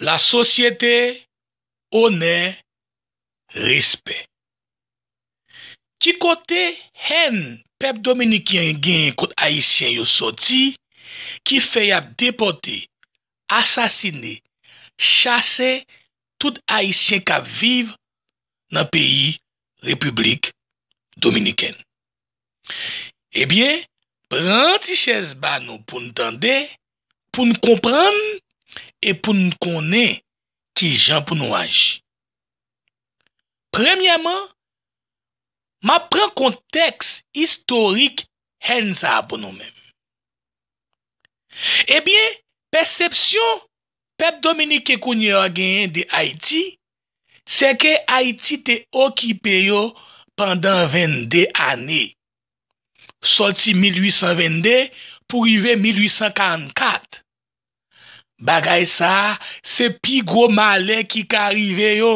La sosyete, one, rispe. Ki kote hen pep Dominikien gen yon kote Haitien yo soti, ki fey ap depote, asasine, chase tout Haitien ka vive nan peyi Republik Dominikien. Ebyen, pran ti chese ba nou pou nou dande, pou nou kompran, e pou nou konen ki jan pou nou anji. Premiyaman, ma pren konteks historik hen sa ap nou men. Eh Ebyen, perception pep Dominique Kounyera genyen de Haiti se ke Haiti te okipe yo pandan 22 ane. Solti 1822 pou yve 1844. Bagay sa, se pi gwo male ki ka rive yo,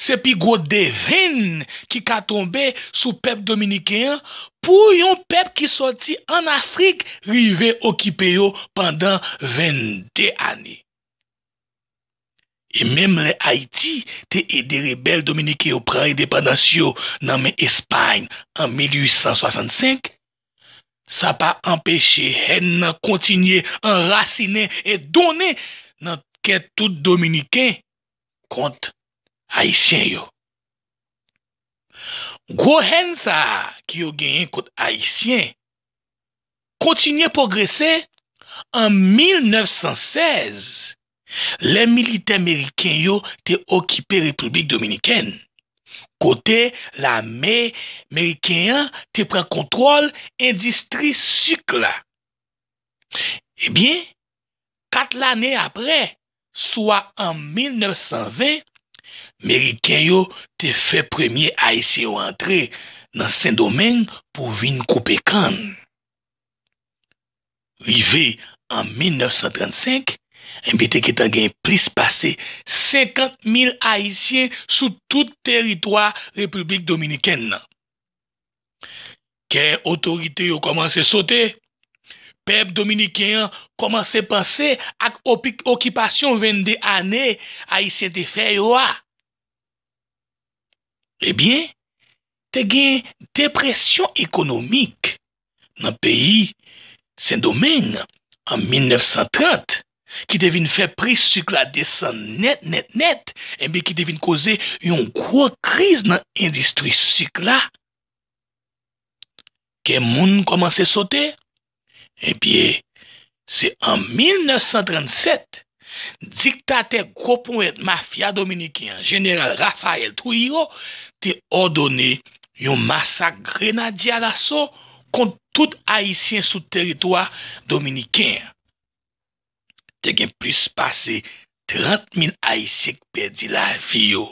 se pi gwo deven ki ka tombe sou pep dominikeyan pou yon pep ki soti an Afrik rive okipe yo pandan 22 ane. E mem le Haiti te e de rebel dominikeyo pran e depanasyon nan men Espany en 1865. Sa pa empeshe hen nan kontinye enrasine et donen nan ket tout Dominiken kont Haitien yo. Gwo hen sa ki yo genyen kont Haitien, kontinye progresen en 1916. Le milite Ameriken yo te okipe Republik Dominiken. kote la mey Merikeyan te pren kontrol endistri sykle. Ebyen, kat l'ane apre, swa an 1920, Merikeyan yo te fe premye a ese yo antre nan sen domen pou vin kope kan. Rive an 1935, Mbite ki tan gen plis pase 50.000 Haitien sou tout teritoa Republik Dominikèn nan. Ke otorite yo komanse sote? Peb Dominikèn komanse pase ak okipasyon 22 ane Haitien te feyo a? Ebyen, eh te gen depresyon ekonomik nan peyi sen domen an 1930. ki devine fe pris sykla desan net, net, net, eh en bi ki devine koze yon kwo kriz nan endistri sykla. Ken moun komanse sote? En bi, se an 1937, diktate kropon et mafya dominikien, general Rafael Trujillo, te odone yon masak grenadi al aso kont tout haisyen sou teritoa dominikien. te gen plis pase 30 min Aisyek perdi la vi yo.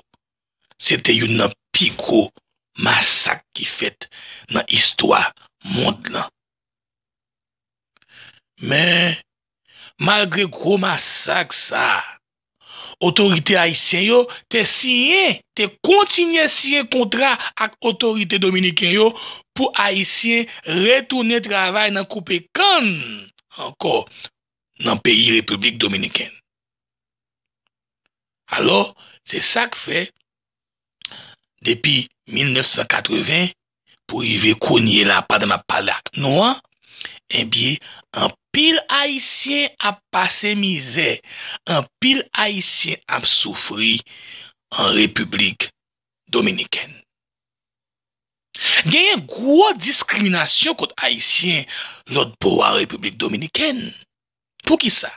Sete yon nan pi gro masak ki fet nan istwa moun lan. Men, malgre gro masak sa, otorite Aisyen yo te siye, te kontine siye kontra ak otorite Dominiken yo pou Aisyen retoune travay nan koupe kan anko. nan peyi Republik Dominikèn. Alo, se sa k fè, depi 1980, pou i ve konye la padama palak, nou an, eh en bi, an pil Haitien ap pase mizè, an pil Haitien ap soufri an Republik Dominikèn. Gen yon gwo diskriminasyon kote Haitien not pou an Republik Dominikèn. Pou ki sa?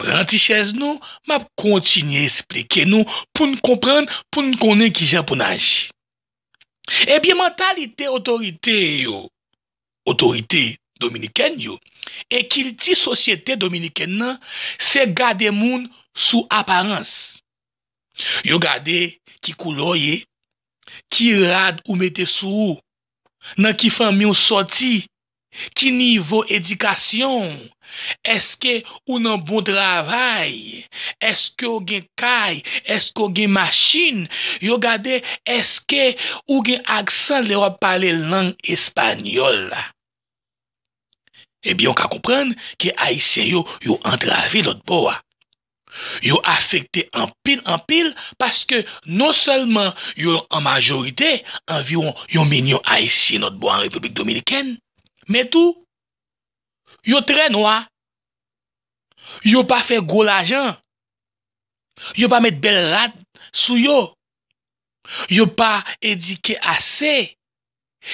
Pranti chez nou, map kontinye espleke nou, pou n'kompran, pou n'konnen ki japonaj. Ebi mentalite otorite yo, otorite dominiken yo, e kil ti sosyete dominiken nan, se gade moun sou aparens. Yo gade ki kou loye, ki rad ou mette sou, nan ki fami ou soti, ki nivou edikasyon, Eske ou nan bon dravay, eske ou gen kay, eske ou gen machin, yo gade eske ou gen aksan le wap pale lang espanyol. E bi yon ka komprende ki Aisyen yon yon antravi lotboa. Yon afekte anpil anpil paske non selman yon anmajorite anviron yon menyon Aisyen lotboa an Republik Dominiken, Yo tre noua, yo pa fe gwo la jan, yo pa met bel rad sou yo, yo pa edike ase,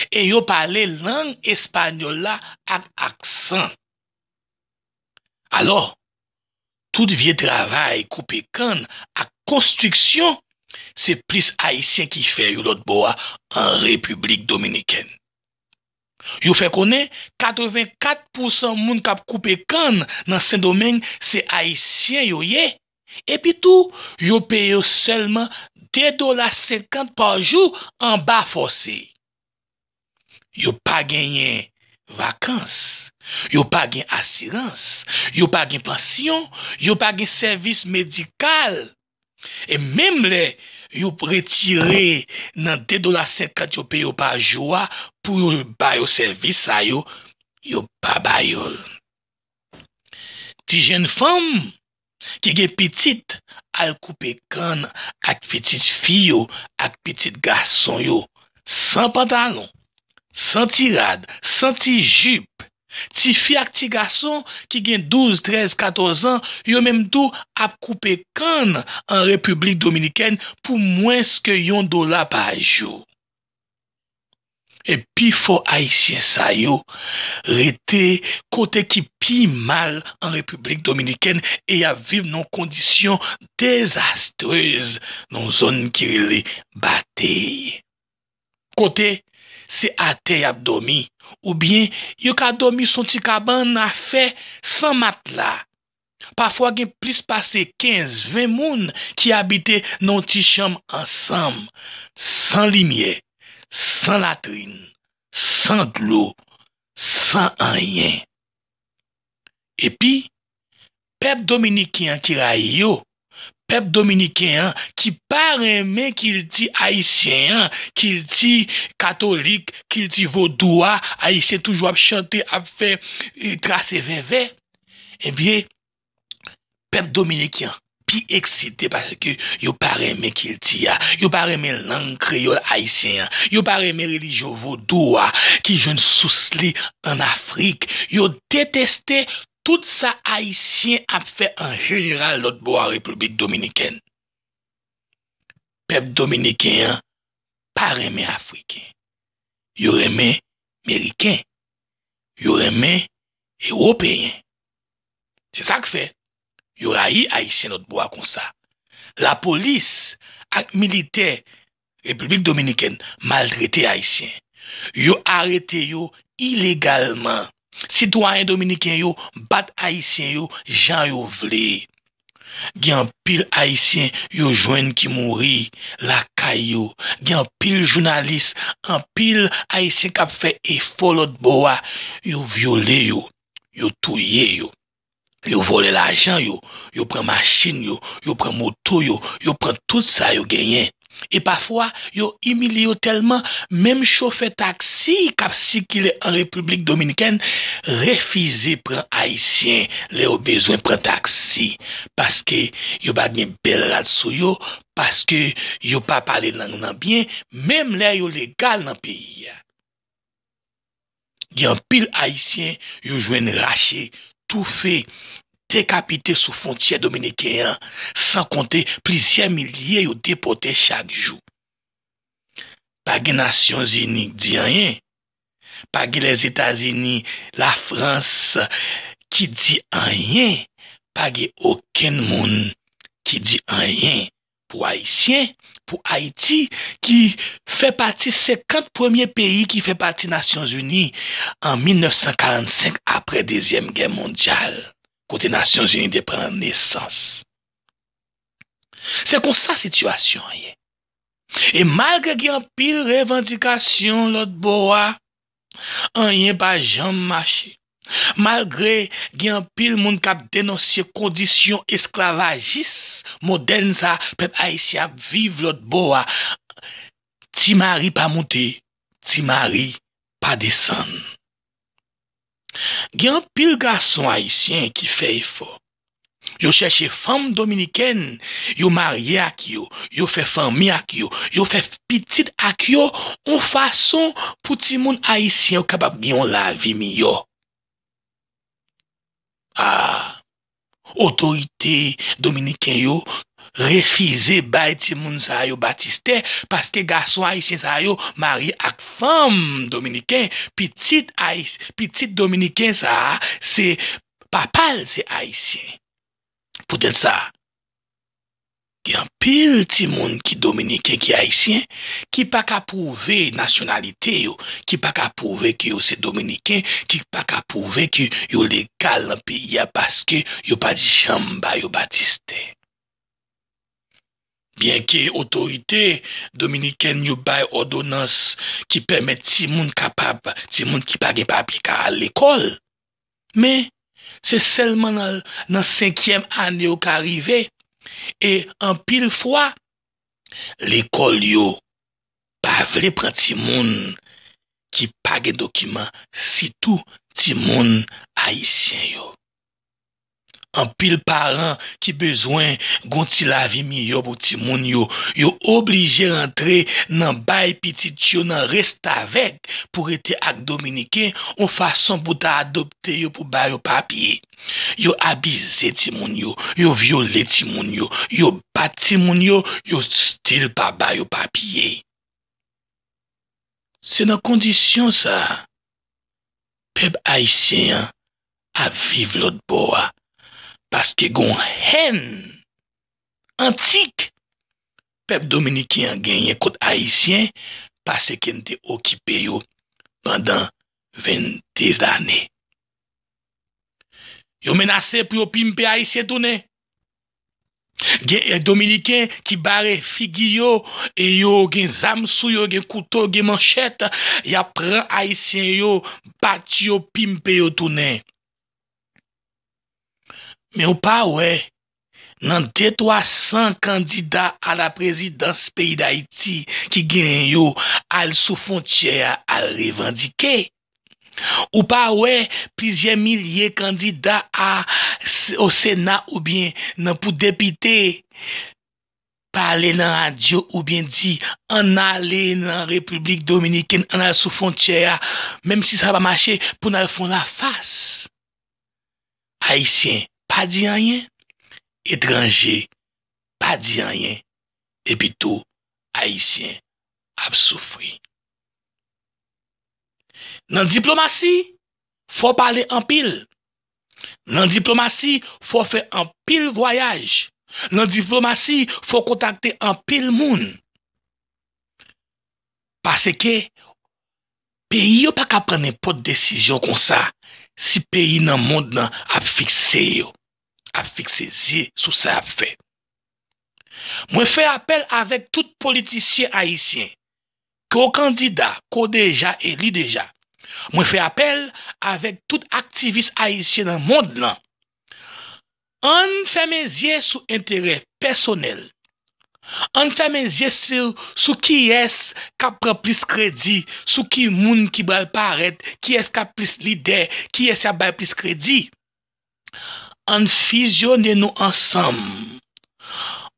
e yo pale lang espanyola ak aksan. Alo, tout vie travay koupe kan ak konstriksyon, se plis Haitien ki fe yon lot boa an Republik Dominikèn. Yo fe konen, 84% moun kap koupe kan nan sen domen se Haitien yo ye. Epi tou, yo peye yo selman 2,50 dolar par jou an ba fosi. Yo pa genye vakans, yo pa genye asirans, yo pa genye pansyon, yo pa genye servis medikal. E mem le, yo pa genye. Yo prè tire nan 2,50 dola yo pe yo pa jowa pou yo ba yo servisa yo, yo pa ba yo. Ti jen fèm, ki gen pitit, al koupe kan ak pitit fiyo ak pitit garson yo. San pantalon, san tirad, san ti jup. Ti fi ak ti gason ki gen 12, 13, 14 an, yon menm do ap koupe kan an Republik Dominiken pou mwens ke yon do la pa ajo. E pi fo a yisye sa yo, rete kote ki pi mal an Republik Dominiken e ya viv nan kondisyon dezastrez nan zon ki re li bate. Kote! Se atey ap domi ou bien yo ka domi son ti kaban na fe san matla. Pafwa gen plis pase 15-20 moun ki abite non ti chanm ansam. San limye, san latrin, san glou, san anyen. Epi, pep dominikian ki ray yo. Pep dominicain hein, qui parle mais qu'il dit haïtien hein, qu'il dit catholique qu'il dit vaudoua, haïtien toujours chanter à faire à grâce et eh bien Pep dominicain puis excité parce que il parle mais qu'il dit il hein, parle mais langue créole haïtien il parle mais religion vaudoua qui je ne en Afrique il déteste Tout sa Haitien ap fè en general not bo a Republik Dominikèn. Pep Dominikèn pa reme Afriken. Yo reme Meriken. Yo reme Europeyen. Se sa k fè, yo rayi Haitien not bo a kon sa. La polis ak milite Republik Dominikèn maldrete Haitien. Yo arete yo ilegalman. Situanyen dominiken yo, bat Aisyen yo, jan yo vle. Gyan pil Aisyen yo jwen ki mouri, lakay yo. Gyan pil jounalist, an pil Aisyen kape fe e folot boa. Yo vyele yo, yo tuye yo, yo vole la jan yo, yo pren machin yo, yo pren moto yo, yo pren tout sa yo genyen. E pafwa, yo imil yo telman, mem chofe taksi kap si ki le an Republik Dominikèn, refize pren Haitien le yo bezwen pren taksi. Paske yo bagnen bel rad sou yo, paske yo pa pale nan nanbyen, mem le yo legal nan peyi. Di an pil Haitien, yo jwen rache, toufe. dekapite sou fontye dominikeyan, san konte plisye milye yo depote chak jou. Page Nasyon Zini di anyen, page les Etasini, la Frans ki di anyen, page Oken Moun ki di anyen, pou Haitien, pou Haiti, ki fe pati sekant pwemye peyi ki fe pati Nasyon Zini an 1945 apre Dezyem Gen Mondial. Kote nasyon geni depreman nesans. Se kon sa situasyon an ye. E malgre gen pil revendikasyon lot bo wa, an ye pa janmache. Malgre gen pil moun kap denosye kondisyon esklavajis, modern sa pep aisyap vive lot bo wa, ti mari pa mouti, ti mari pa desan. Gyan pil gason haisyen ki fe ifo. Yo chèche fam dominiken, yo marye ak yo, yo fe fami ak yo, yo fe pitit ak yo, ou fason pouti moun haisyen yo kabab gyan la vi mi yo. A, ah, o do ite dominiken yo. refize bay ti moun sa yo Batiste paske gason Haitien sa yo mari ak fam Dominiken pitit Haitien pitit Dominiken sa se papal se Haitien pou den sa gen pil ti moun ki Dominiken ki Haitien ki pa kapouve nationalite yo ki pa kapouve ki yo se Dominiken ki pa kapouve ki yo le kal pi ya paske yo pa di chamba yo Batiste Bien ki otorite dominiken yu bay odonans ki pemet ti moun kapap, ti moun ki page papika al lekol. Me, se selman nan 5e an yo ka rive, e an pil fwa, lekol yo pa vle pran ti moun ki page dokiman sitou ti moun aisyen yo. An pil paran ki bezwen gonti la vimi yo pou ti moun yo. Yo oblije rentre nan bayi piti tiyo nan resta vek pou ete ak Dominike. Ou fason pou ta adopte yo pou bayi ou papye. Yo abize ti moun yo, yo viole ti moun yo, yo bati moun yo, yo stil pa bayi ou papye. Se nan kondisyon sa, peb aisyen a vive lot bo a. Paske goun hen, antik, pep Dominikien gen yekot Haitien pase ken te okipe yo pandan 20 ane. Yo menase pou yo pimpe Haitien toune. Gen eh, Dominikien ki bare figi yo, e yo gen zamsou yo, gen koutou, gen manchet, ya pran Haitien yo, bati yo, pimpe yo toune. Men ou pa we, nan de 300 kandida a la prezidans peyi d'Haïti ki gen yo al sou fontyaya al revandike. Ou pa we, plizien milye kandida a o sena ou bien nan pou depite. Parle nan radio ou bien di, an ale nan Republik Dominikine, an al sou fontyaya, mèm si sa pa mache pou nan al fon la fase. pa di anyen, etranje, pa di anyen, epi tou, haisyen, ap soufri. Nan diplomasi, fwo pale an pil. Nan diplomasi, fwo fe an pil voyaj. Nan diplomasi, fwo kontakte an pil moun. Pase ke, peyi yo pa ka prenen pot desisyon kon sa, si peyi nan moun nan ap fikse yo. a fikse zye sou sa fe. Mwen fe apel avèk tout politisyen haisyen, kou kandida, kou deja, e li deja. Mwen fe apel avèk tout aktivist haisyen nan moun lan. An fèmè zye sou entere personel. An fèmè zye sou sou ki yes kap pran plis kredi, sou ki moun ki bal paret, ki yes kap plis lide, ki yes ap bay plis kredi. An fèmè zye sou sou ki yes kap pran plis kredi, An fisione nou ansam.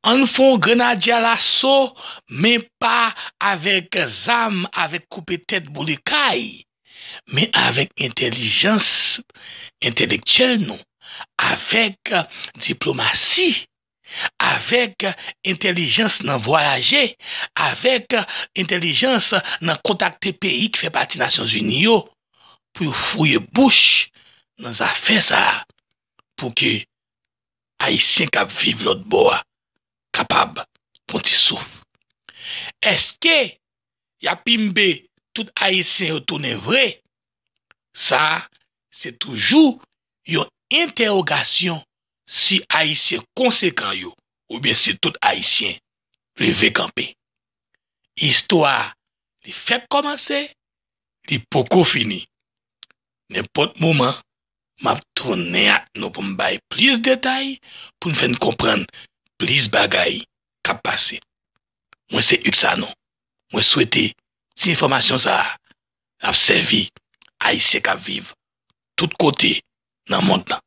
An fon grenadja laso, men pa avek zam, avek koupe tet boulikay, men avek entelijans entelektyel nou, avek diplomasy, avek entelijans nan voyaje, avek entelijans nan kontakte peyi ki fe pati Nasyons Uniyo, pou fouye bouch nan zafè zara. pou ke Aisyen kap vive lot bo a, kapab pon ti souf. Eske, ya pimbe, tout Aisyen yo tou ne vre, sa, se toujou, yo interogasyon, si Aisyen konsekant yo, ou bien si tout Aisyen, le ve kampe. Istwa, li fek komanse, li poko fini. Nenpot mouman, map tou ne a nou pou m bay plis detay pou m fèn kompren plis bagay kap pase. Mwen se yuk sa anon. Mwen souwete si informasyon sa ap servi a yise kap vive. Tout kote nan mont nan.